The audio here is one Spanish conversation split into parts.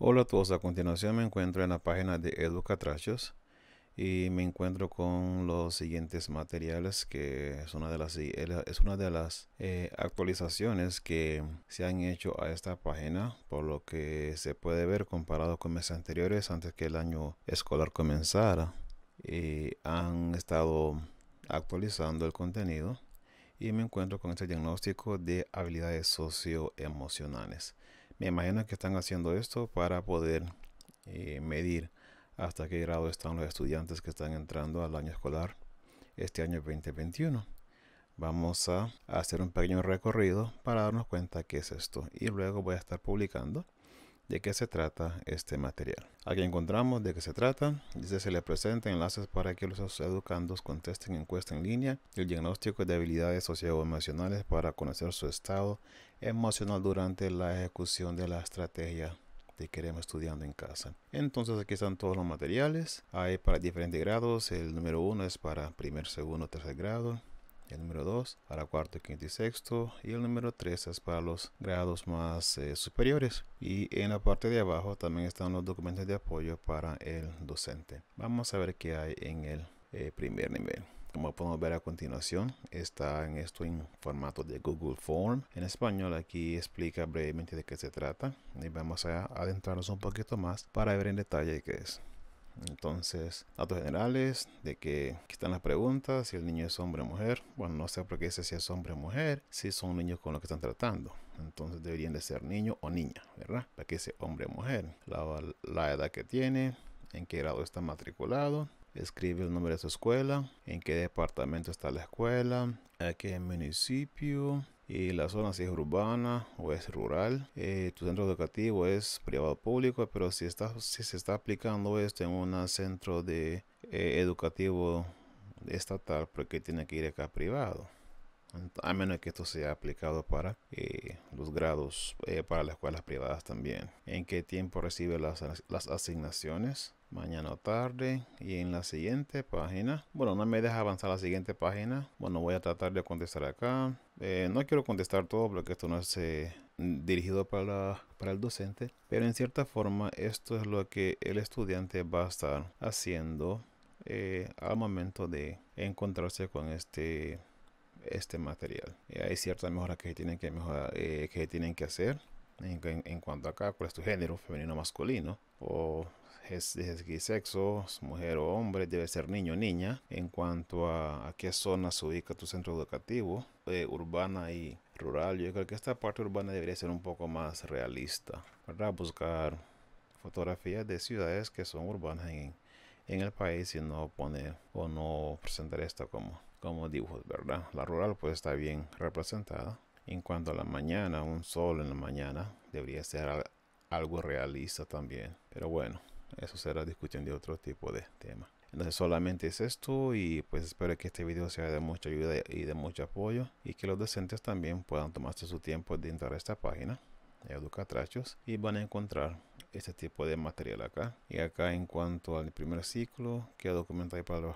Hola a todos, a continuación me encuentro en la página de Educatrachos y me encuentro con los siguientes materiales que es una de las, es una de las eh, actualizaciones que se han hecho a esta página por lo que se puede ver comparado con meses anteriores antes que el año escolar comenzara y han estado actualizando el contenido y me encuentro con este diagnóstico de habilidades socioemocionales. Me imagino que están haciendo esto para poder eh, medir hasta qué grado están los estudiantes que están entrando al año escolar este año 2021. Vamos a hacer un pequeño recorrido para darnos cuenta qué es esto y luego voy a estar publicando de qué se trata este material. Aquí encontramos de qué se trata. Dice se le presenta enlaces para que los educandos contesten encuesta en línea el diagnóstico de habilidades socioemocionales para conocer su estado emocional durante la ejecución de la estrategia que queremos estudiando en casa. Entonces aquí están todos los materiales. Hay para diferentes grados. El número uno es para primer, segundo, tercer grado el número 2 para cuarto, quinto y sexto y el número 3 es para los grados más eh, superiores y en la parte de abajo también están los documentos de apoyo para el docente. Vamos a ver qué hay en el eh, primer nivel. Como podemos ver a continuación, está en esto en formato de Google Form. En español aquí explica brevemente de qué se trata y vamos a adentrarnos un poquito más para ver en detalle qué es. Entonces, datos generales de que aquí están las preguntas, si el niño es hombre o mujer. Bueno, no sé por qué dice si es hombre o mujer, si son niños con los que están tratando. Entonces deberían de ser niño o niña, ¿verdad? Para que sea hombre o mujer. la edad que tiene, en qué grado está matriculado, escribe el nombre de su escuela, en qué departamento está la escuela, en qué municipio, y la zona si es urbana o es rural. Eh, tu centro educativo es privado o público, pero si, está, si se está aplicando esto en un centro de, eh, educativo estatal, porque tiene que ir acá privado? a menos que esto sea aplicado para eh, los grados eh, para las escuelas privadas también. En qué tiempo recibe las, asignaciones, mañana o tarde y en la siguiente página bueno no me deja avanzar a la siguiente página bueno voy a tratar de contestar acá eh, no quiero contestar todo porque esto no es dirigido para, para el docente pero en cierta forma esto es lo que el estudiante va a estar haciendo al momento de encontrarse con este este material. Y hay ciertas mejoras que tienen que, mejorar, eh, que tienen que hacer en, cuanto a acá, cuál es tu género, femenino masculino, o es, es sexo, mujer o hombre, debe ser niño o niña, en cuanto a, a qué zona se ubica tu centro educativo, eh, urbana y rural. Yo creo que esta parte urbana debería ser un poco más realista, ¿verdad? Buscar fotografías de ciudades que son urbanas en en el país y no poner o no presentar esto como, como dibujos, ¿verdad? La rural pues está bien representada. En cuanto a la mañana, un sol en la mañana debería ser algo realista también. Pero bueno, eso será discusión de otro tipo de tema. Entonces solamente es esto y pues espero que este video sea de mucha ayuda y de mucho apoyo y que los docentes también puedan tomarse su tiempo de entrar a esta página educatrachos y van a encontrar este tipo de material acá y acá en cuanto al primer ciclo que documento hay para,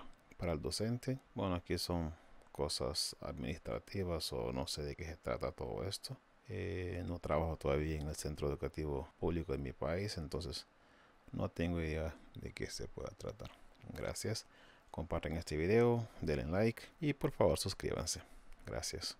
el docente bueno aquí son cosas administrativas o no sé de qué se trata todo esto eh, no trabajo todavía en el centro educativo público de mi país entonces no tengo idea de qué se pueda tratar gracias comparten este video denle like y por favor suscríbanse gracias